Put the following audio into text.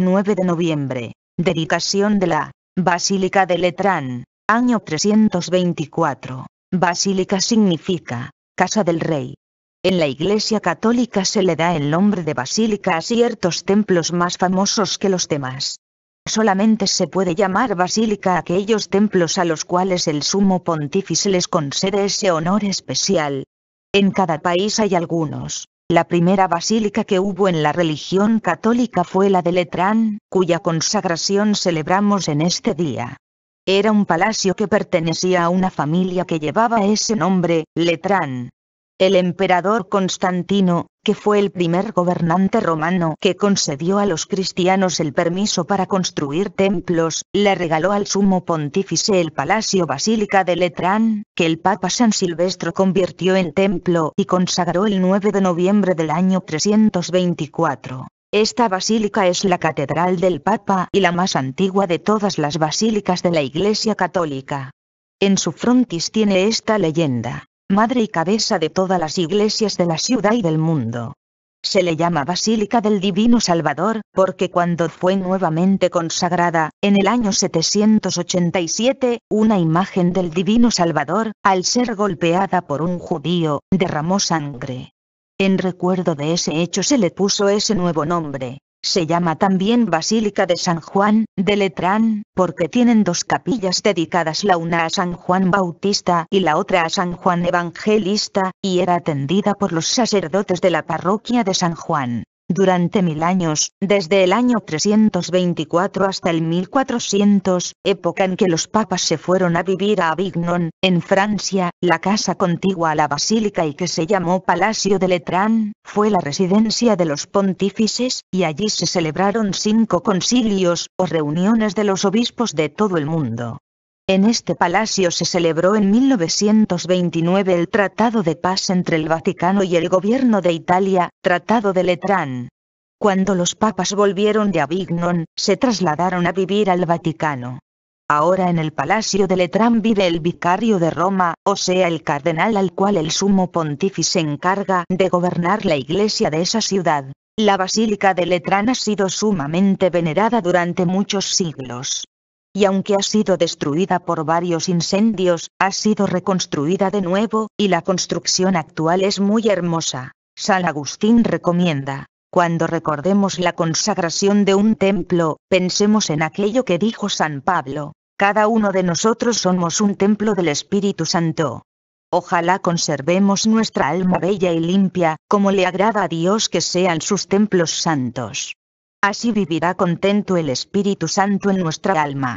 9 de noviembre. Dedicación de la Basílica de Letrán, año 324. Basílica significa Casa del Rey. En la Iglesia Católica se le da el nombre de basílica a ciertos templos más famosos que los demás. Solamente se puede llamar basílica a aquellos templos a los cuales el sumo pontífice les concede ese honor especial. En cada país hay algunos, la primera basílica que hubo en la religión católica fue la de Letrán, cuya consagración celebramos en este día. Era un palacio que pertenecía a una familia que llevaba ese nombre, Letrán, el emperador Constantino, que fue el primer gobernante romano que concedió a los cristianos el permiso para construir templos, le regaló al sumo pontífice el Palacio Basílica de Letrán, que el Papa San Silvestro convirtió en templo y consagró el 9 de noviembre del año 324. Esta basílica es la catedral del Papa y la más antigua de todas las basílicas de la Iglesia Católica. En su frontis tiene esta leyenda madre y cabeza de todas las iglesias de la ciudad y del mundo. Se le llama Basílica del Divino Salvador, porque cuando fue nuevamente consagrada, en el año 787, una imagen del Divino Salvador, al ser golpeada por un judío, derramó sangre. En recuerdo de ese hecho se le puso ese nuevo nombre, se llama también Basílica de San Juan, de Letrán, porque tienen dos capillas dedicadas la una a San Juan Bautista y la otra a San Juan Evangelista, y era atendida por los sacerdotes de la parroquia de San Juan. Durante mil años, desde el año 324 hasta el 1400, época en que los papas se fueron a vivir a Avignon, en Francia, la casa contigua a la basílica y que se llamó Palacio de Letrán, fue la residencia de los pontífices, y allí se celebraron cinco concilios, o reuniones de los obispos de todo el mundo. En este palacio se celebró en 1929 el Tratado de Paz entre el Vaticano y el Gobierno de Italia, Tratado de Letrán. Cuando los papas volvieron de Avignon, se trasladaron a vivir al Vaticano. Ahora en el Palacio de Letrán vive el vicario de Roma, o sea el cardenal al cual el sumo pontífice encarga de gobernar la iglesia de esa ciudad. La Basílica de Letrán ha sido sumamente venerada durante muchos siglos y aunque ha sido destruida por varios incendios, ha sido reconstruida de nuevo, y la construcción actual es muy hermosa. San Agustín recomienda. Cuando recordemos la consagración de un templo, pensemos en aquello que dijo San Pablo. Cada uno de nosotros somos un templo del Espíritu Santo. Ojalá conservemos nuestra alma bella y limpia, como le agrada a Dios que sean sus templos santos. Así vivirá contento el Espíritu Santo en nuestra alma.